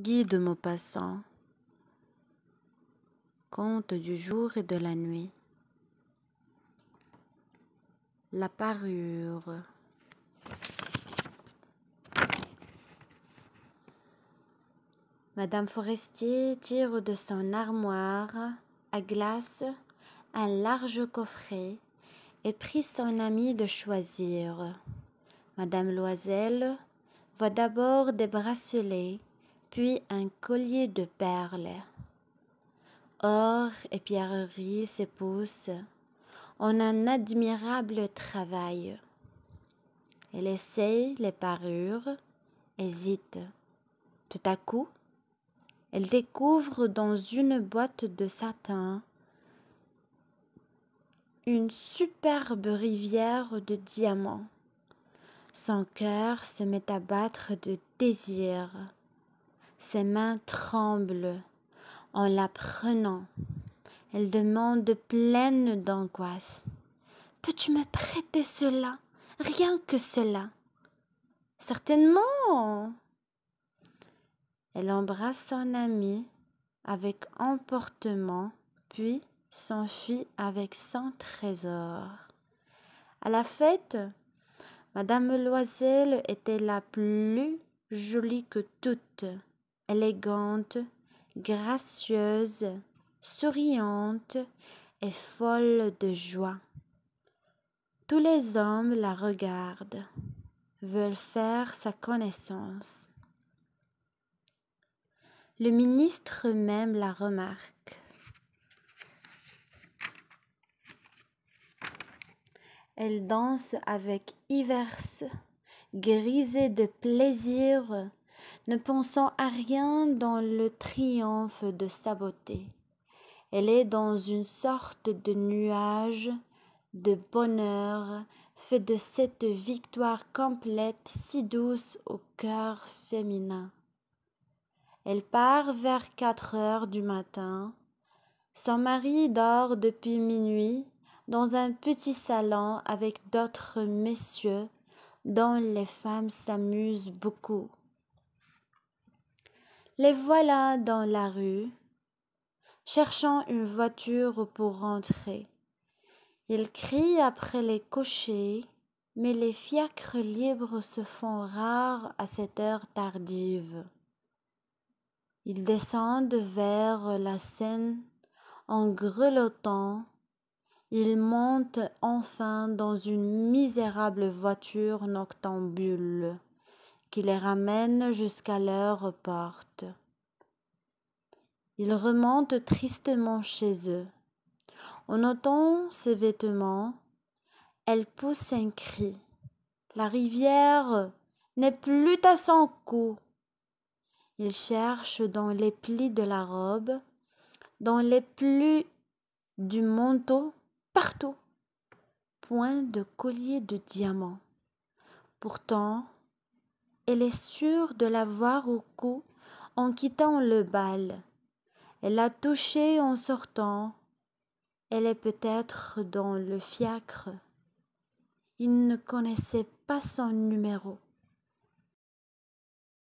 Guide Maupassant. Conte du jour et de la nuit. La parure. Madame Forestier tire de son armoire à glace un large coffret et prie son ami de choisir. Madame Loisel voit d'abord des bracelets puis un collier de perles. Or et pierreries s'épousent en un admirable travail. Elle essaye les parures, hésite. Tout à coup, elle découvre dans une boîte de satin une superbe rivière de diamants. Son cœur se met à battre de désir. Ses mains tremblent en la prenant. Elle demande pleine d'angoisse. Peux-tu me prêter cela Rien que cela. Certainement. Elle embrasse son amie avec emportement, puis s'enfuit avec son trésor. À la fête, Madame Loisel était la plus jolie que toutes élégante, gracieuse, souriante et folle de joie. Tous les hommes la regardent, veulent faire sa connaissance. Le ministre même la remarque. Elle danse avec iverse, grisée de plaisir, ne pensant à rien dans le triomphe de sa beauté. Elle est dans une sorte de nuage de bonheur fait de cette victoire complète si douce au cœur féminin. Elle part vers quatre heures du matin. Son mari dort depuis minuit dans un petit salon avec d'autres messieurs dont les femmes s'amusent beaucoup. Les voilà dans la rue, cherchant une voiture pour rentrer. Ils crient après les cochers, mais les fiacres libres se font rares à cette heure tardive. Ils descendent vers la Seine en grelottant. Ils montent enfin dans une misérable voiture noctambule qui les ramène jusqu'à leur porte. Ils remontent tristement chez eux. En notant ses vêtements, elle pousse un cri. La rivière n'est plus à son cou. Il cherche dans les plis de la robe, dans les plis du manteau, partout. Point de collier de diamants. Pourtant, elle est sûre de l'avoir au cou en quittant le bal. Elle l'a touché en sortant. Elle est peut-être dans le fiacre. Il ne connaissait pas son numéro.